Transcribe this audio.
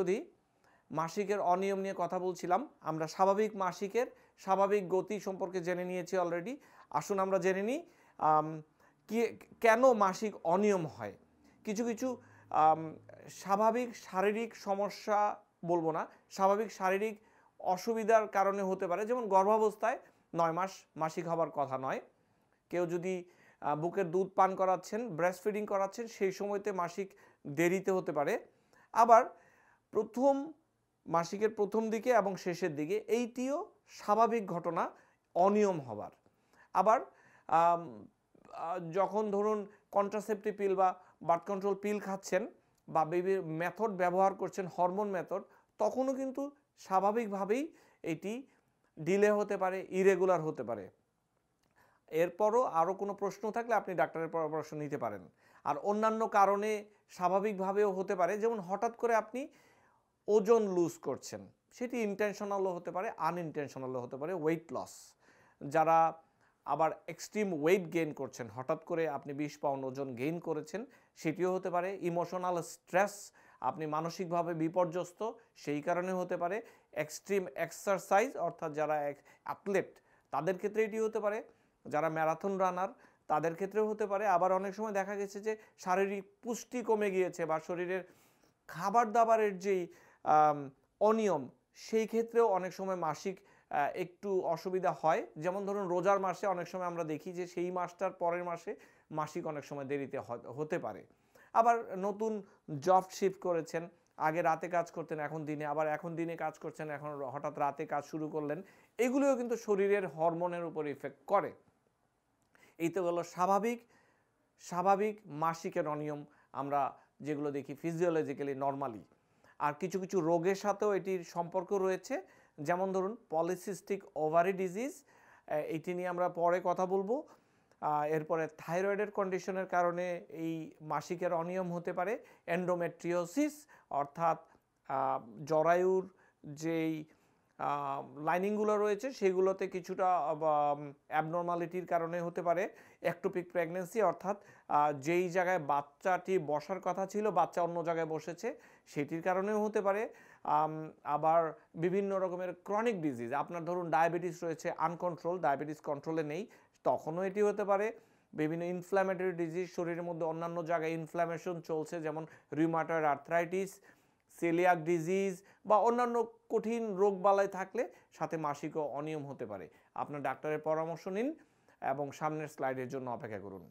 যদি মাসিকের অনিয়ম নিয়ে কথা বলছিলাম আমরা স্বাভাবিক মাসিকের স্বাভাবিক গতি সম্পর্কে জেনে নিয়েছি অলরেডি আসুন আমরা জেনে নিই কেন মাসিক অনিয়ম হয় কিছু কিছু স্বাভাবিক শারীরিক সমস্যা বলবো না স্বাভাবিক শারীরিক অসুবিধার কারণে হতে পারে যেমন গর্ভাবস্থায় নয় মাস মাসিক হবার কথা নয় কেউ যদি বুকের দুধ পান করাচ্ছেন ব্রেস্ট ফিডিং করাচ্ছেন সেই সময়তে মাসিক দেরিতে হতে পারে আবার প্রথম মাসিকের প্রথম দিকে এবং শেষের দিকে এইটিও স্বাভাবিক ঘটনা অনিয়ম হবার আবার যখন ধরুন কন্ট্রাসেপ্টিভ পিল বা বার্থ কন্ট্রোল পিল খাচ্ছেন বা বেবি মেথড ব্যবহার করছেন হরমোন মেথড তখনও কিন্তু স্বাভাবিকভাবেই এটি ডিলে হতে পারে ইরেগুলার হতে পারে এরপরও আরও কোনো প্রশ্ন থাকলে আপনি ডাক্তারের পরামর্শ নিতে পারেন আর অন্যান্য কারণে স্বাভাবিকভাবেও হতে পারে যেমন হঠাৎ করে আপনি ওজন লুজ করছেন সেটি ইন্টেনশনালও হতে পারে আনইনটেনশনালও হতে পারে ওয়েট লস যারা আবার এক্সট্রিম ওয়েট গেইন করছেন হঠাৎ করে আপনি বিশ পাউন্ড ওজন গেইন করেছেন সেটিও হতে পারে ইমোশনাল স্ট্রেস আপনি মানসিকভাবে বিপর্যস্ত সেই কারণে হতে পারে এক্সট্রিম এক্সারসাইজ অর্থাৎ যারা এক অ্যাথলেট তাদের ক্ষেত্রে এটি হতে পারে যারা ম্যারাথন রানার তাদের ক্ষেত্রেও হতে পারে আবার অনেক সময় দেখা গেছে যে শারীরিক পুষ্টি কমে গিয়েছে বা শরীরের খাবার দাবারের যেই অনিয়ম সেই ক্ষেত্রেও অনেক সময় মাসিক একটু অসুবিধা হয় যেমন ধরুন রোজার মাসে অনেক সময় আমরা দেখি যে সেই মাসটার পরের মাসে মাসিক অনেক সময় দেরিতে হতে পারে আবার নতুন জব শিফট করেছেন আগে রাতে কাজ করতেন এখন দিনে আবার এখন দিনে কাজ করছেন এখন হঠাৎ রাতে কাজ শুরু করলেন এগুলোও কিন্তু শরীরের হরমোনের উপর ইফেক্ট করে এই তো গেল স্বাভাবিক স্বাভাবিক মাসিকের অনিয়ম আমরা যেগুলো দেখি ফিজিওলজিক্যালি নর্মালি আর কিছু কিছু রোগের সাথেও এটির সম্পর্ক রয়েছে যেমন ধরুন পলিসিস্টিক ওভারি ডিজিজ এটি নিয়ে আমরা পরে কথা বলবো এরপরে থাইরয়েডের কন্ডিশনের কারণে এই মাসিকের অনিয়ম হতে পারে অ্যান্ডোমেট্রিওসিস অর্থাৎ জরায়ুর যেই লাইনিংগুলো রয়েছে সেগুলোতে কিছুটা অ্যাবনর্মালিটির কারণে হতে পারে একটোপিক প্রেগনেন্সি অর্থাৎ যেই জায়গায় বাচ্চাটি বসার কথা ছিল বাচ্চা অন্য জায়গায় বসেছে সেটির কারণেও হতে পারে আবার বিভিন্ন রকমের ক্রনিক ডিজিজ আপনার ধরুন ডায়াবেটিস রয়েছে আনকন্ট্রোল ডায়াবেটিস কন্ট্রোলে নেই তখনও এটি হতে পারে বিভিন্ন ইনফ্ল্যামেটরি ডিজিজ শরীরের মধ্যে অন্যান্য জায়গায় ইনফ্ল্যামেশন চলছে যেমন রিউমাটয়েড আর্থরাইটিস সেলিয়াক ডিজিজ বা অন্যান্য কঠিন রোগ বালায় থাকলে সাথে মাসিকও অনিয়ম হতে পারে আপনার ডাক্তারের পরামর্শ নিন এবং সামনের স্লাইডের জন্য অপেক্ষা করুন